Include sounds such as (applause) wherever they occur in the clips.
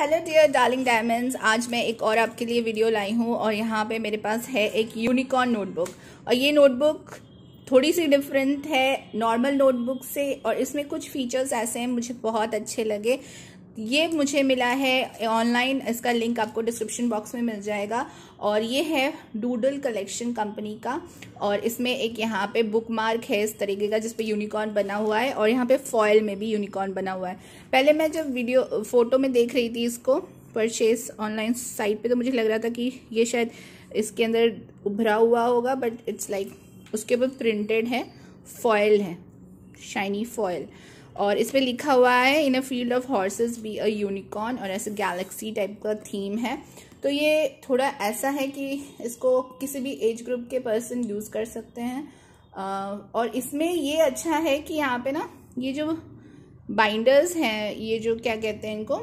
hello dear darling diamonds आज मैं एक और आपके लिए वीडियो लाई हूँ और यहाँ पे मेरे पास है एक यूनिकॉर्न नोटबुक और ये नोटबुक थोड़ी सी डिफरेंट है नॉर्मल नोटबुक से और इसमें कुछ फीचर्स ऐसे हैं मुझे बहुत अच्छे लगे ये मुझे मिला है ऑनलाइन इसका लिंक आपको डिस्क्रिप्शन बॉक्स में मिल जाएगा और ये है डूडल कलेक्शन कंपनी का और इसमें एक यहाँ पे बुक मार्क है इस तरीके का जिसपे यूनिकॉर्न बना हुआ है और यहाँ पे फॉयल में भी यूनिकॉर्न बना हुआ है पहले मैं जब वीडियो फोटो में देख रही थी इसको परचेज ऑनलाइन साइट पर तो मुझे लग रहा था कि ये शायद इसके अंदर उभरा हुआ होगा बट इट्स लाइक उसके ऊपर प्रिंटेड है फॉयल है शाइनी फॉयल और इस पर लिखा हुआ है in a field of horses be a unicorn और ऐसे गैलेक्सी टाइप का थीम है तो ये थोड़ा ऐसा है कि इसको किसी भी एज ग्रुप के पर्सन यूज़ कर सकते हैं और इसमें ये अच्छा है कि यहाँ पे ना ये जो बाइंडर्स हैं ये जो क्या कहते हैं इनको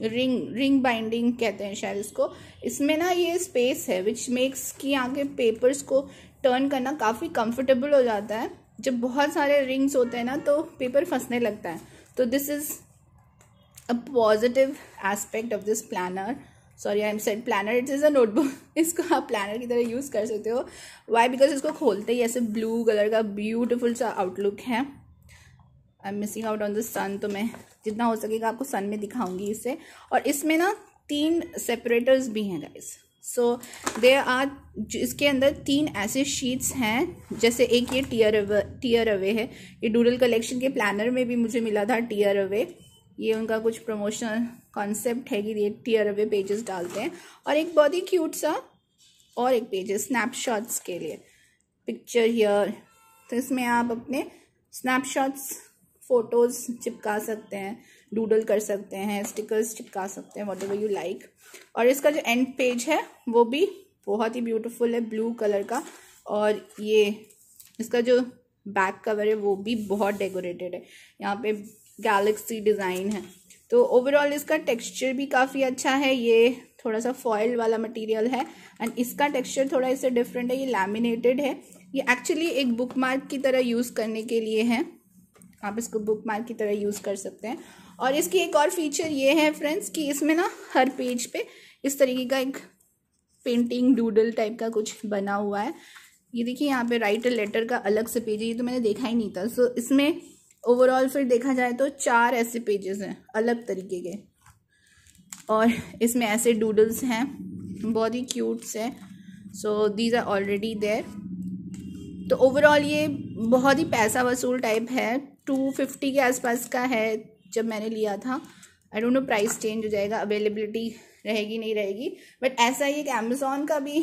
रिंग रिंग बाइंडिंग कहते हैं शायद इसको इसमें ना ये स्पेस है विच मेक्स कि यहाँ के पेपर्स को टर्न करना काफ़ी कंफर्टेबल हो जाता है जब बहुत सारे रिंग्स होते हैं ना तो पेपर फंसने लगता है तो this is a positive aspect of this planner sorry I am said planner it is a notebook इसको आप प्लानर की तरह यूज़ कर सकते हो वाई बिकॉज इसको खोलते ही ऐसे ब्लू कलर का ब्यूटिफुल सा आउटलुक है I am missing out on the sun तो मैं जितना हो सकेगा आपको सन में दिखाऊंगी इसे और इसमें ना तीन सेपरेटर्स भी हैं गाइज़ सो दे आर इसके अंदर तीन ऐसे शीट्स हैं जैसे एक ये टीयर अवे टीयर अवे है ये डूडल कलेक्शन के प्लानर में भी मुझे मिला था टीयर अवे ये उनका कुछ प्रमोशनल कॉन्सेप्ट है कि ये टीयर अवे पेजेस डालते हैं और एक बहुत ही क्यूट सा और एक पेज है स्नैपशॉट्स के लिए पिक्चर हियर तो इसमें आप अपने स्नैपशॉट्स फ़ोटोज़ चिपका सकते हैं डूडल कर सकते हैं स्टिकर्स चिपका सकते हैं वॉट एवर यू लाइक और इसका जो एंड पेज है वो भी बहुत ही ब्यूटीफुल है ब्लू कलर का और ये इसका जो बैक कवर है वो भी बहुत डेकोरेटेड है यहाँ पे गैलेक्सी डिज़ाइन है तो ओवरऑल इसका टेक्सचर भी काफ़ी अच्छा है ये थोड़ा सा फॉयल वाला मटेरियल है एंड इसका टेक्सचर थोड़ा इससे डिफरेंट है ये लैमिनेटेड है ये एक्चुअली एक बुक मार्क की तरह यूज़ करने के लिए है आप इसको बुक मार्क की तरह यूज़ कर सकते हैं और इसकी एक और फीचर ये है फ्रेंड्स कि इसमें ना हर पेज पे इस तरीके का एक पेंटिंग डूडल टाइप का कुछ बना हुआ है ये देखिए यहाँ पे राइटर लेटर का अलग से पेज है ये तो मैंने देखा ही नहीं था सो इसमें ओवरऑल फिर देखा जाए तो चार ऐसे पेजेस हैं अलग तरीके के और इसमें ऐसे डूडल्स हैं बहुत ही क्यूट्स हैं so these are already there तो ओवरऑल ये बहुत ही पैसा वसूल टाइप है टू फिफ्टी के आसपास का है जब मैंने लिया था I don't know price change हो जाएगा अवेलेबिलिटी रहेगी नहीं रहेगी बट ऐसा ही एक अमेज़ोन का भी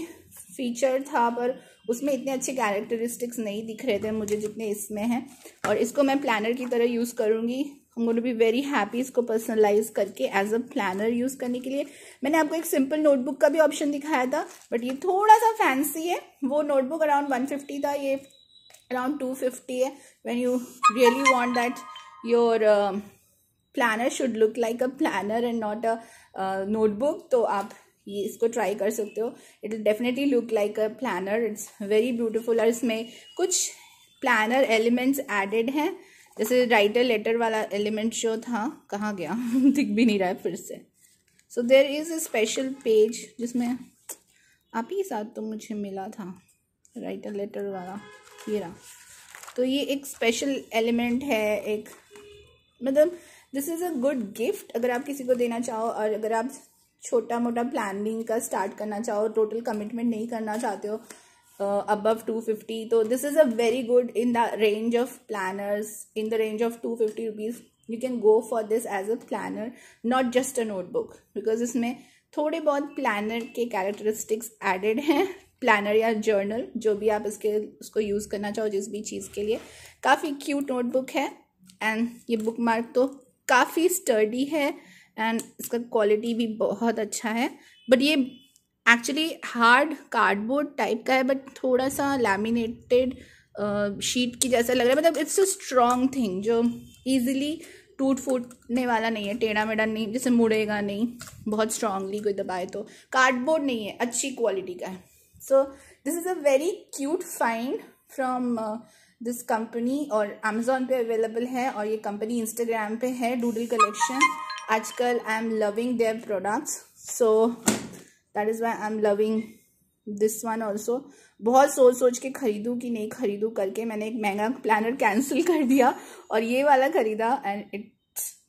फीचर था पर उसमें इतने अच्छे कैरेक्टरिस्टिक्स नहीं दिख रहे थे मुझे जितने इसमें हैं और इसको मैं प्लानर की तरह यूज़ करूँगी हम गोट बी वेरी हैप्पी इसको पर्सनलाइज करके एज अ प्लानर यूज़ करने के लिए मैंने आपको एक सिंपल नोटबुक का भी ऑप्शन दिखाया था बट ये थोड़ा सा फैंसी है वो नोटबुक अराउंड वन फिफ्टी था ये अराउंड टू फिफ्टी है really you really want that your planner should look like a planner and a a notebook uh, तो आप ये इसको ट्राई कर सकते हो it definitely look like a planner it's very beautiful और इसमें कुछ प्लानर एलिमेंट्स एडेड हैं जैसे राइटर लेटर वाला एलिमेंट जो था कहाँ गया (laughs) दिख भी नहीं रहा है फिर से so there is a special page जिसमें आप ही साथ तो मुझे मिला था राइटर लेटर वाला ये रहा तो ये एक स्पेशल एलिमेंट है एक मतलब this is a good gift अगर आप किसी को देना चाहो और अगर आप छोटा मोटा प्लानिंग का स्टार्ट करना चाहो टोटल कमिटमेंट नहीं करना चाहते हो अबव टू फिफ्टी तो this is a very good in the range of planners in the range of two fifty rupees you can go for this as a planner not just a notebook because इसमें थोड़े बहुत planner के characteristics added हैं planner या journal जो भी आप इसके उसको यूज़ करना चाहो जिस भी चीज़ के लिए काफ़ी क्यूट नोटबुक है एंड ये बुक मार्क तो काफ़ी स्टर्डी है एंड इसका क्वालिटी भी बहुत अच्छा है बट ये एक्चुअली हार्ड कार्डबोर्ड टाइप का है बट थोड़ा सा लैमिनेटेड शीट की जैसा लग रहा है मतलब इट्स अ स्ट्रॉन्ग थिंग जो ईजिली टूट फूटने वाला नहीं है टेढ़ा मेढ़ा नहीं जैसे मुड़ेगा नहीं बहुत स्ट्रांगली कोई दबाए तो कार्डबोर्ड नहीं है अच्छी क्वालिटी का है so this is a very cute find from uh, this company और अमेजोन पे अवेलेबल है और ये कंपनी इंस्टाग्राम पे है डूडल कलेक्शन आजकल I am loving their products so that is why I am loving this one also बहुत सोच सोच के खरीदूँ कि नहीं खरीदूँ करके मैंने एक महंगा प्लानर कैंसिल कर दिया और ये वाला खरीदा and it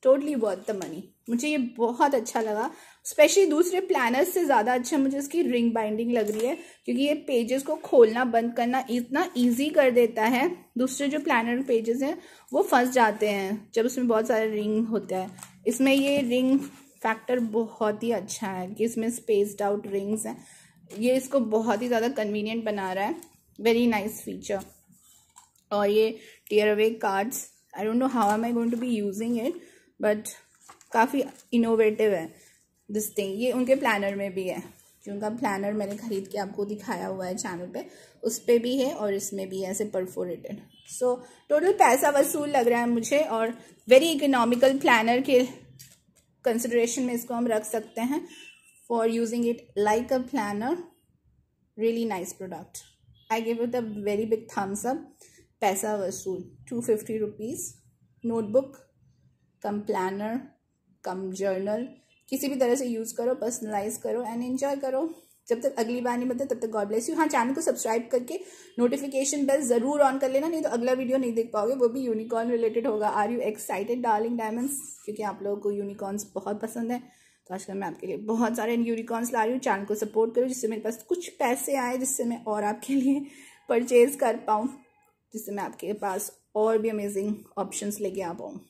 totally worth the money मुझे ये बहुत अच्छा लगा स्पेशली दूसरे प्लानर्स से ज़्यादा अच्छा मुझे इसकी रिंग बाइंडिंग लग रही है क्योंकि ये पेजेस को खोलना बंद करना इतना इजी कर देता है दूसरे जो प्लानर पेजेस हैं वो फंस जाते हैं जब उसमें बहुत सारे रिंग होता है इसमें ये रिंग फैक्टर बहुत ही अच्छा है कि इसमें स्पेस्ड आउट रिंग्स हैं ये इसको बहुत ही ज़्यादा कन्वीनियंट बना रहा है वेरी नाइस फीचर और ये tear away cards I don't know how am I going to be using it but काफ़ी इनोवेटिव है दिस थिंग ये उनके प्लानर में भी है जो उनका प्लानर मैंने ख़रीद के आपको दिखाया हुआ है चैनल पे उस पर भी है और इसमें भी है ऐसे परफोरेटेड सो टोटल पैसा वसूल लग रहा है मुझे और वेरी इकोनॉमिकल प्लानर के कंसिड्रेशन में इसको हम रख सकते हैं for using it like a planner really nice product I give it a very big thumbs up पैसा वसूल two fifty rupees notebook cum planner cum journal किसी भी तरह से यूज़ करो पर्सनलाइज करो एंड एंजॉय करो जब तक अगली बार नहीं बताए तब तक गॉड ब्लेस यू हाँ चैनल को सब्सक्राइब करके नोटिफिकेशन बेल जरूर ऑन कर लेना नहीं तो अगला वीडियो नहीं देख पाओगे वो भी यूनिकॉर्न रिलेटेड होगा are you excited darling diamonds क्योंकि आप लोगों को यूनिकॉर्न्स बहुत पसंद है तो आजकल मैं आपके लिए बहुत सारे यूनिकॉर्न्स ला रही हूँ चैनल को सपोर्ट करूँ जिससे मेरे पास कुछ पैसे आए जिससे मैं और आपके लिए परचेज कर पाऊँ जिससे मैं आपके पास और भी अमेजिंग ऑप्शन लेके आ पाऊँ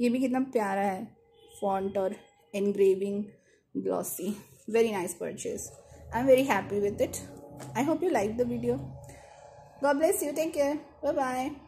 ये भी कितना प्यारा है फॉन्ट और engraving glossy very nice purchase I am very happy with it I hope you like the video God bless you take care bye bye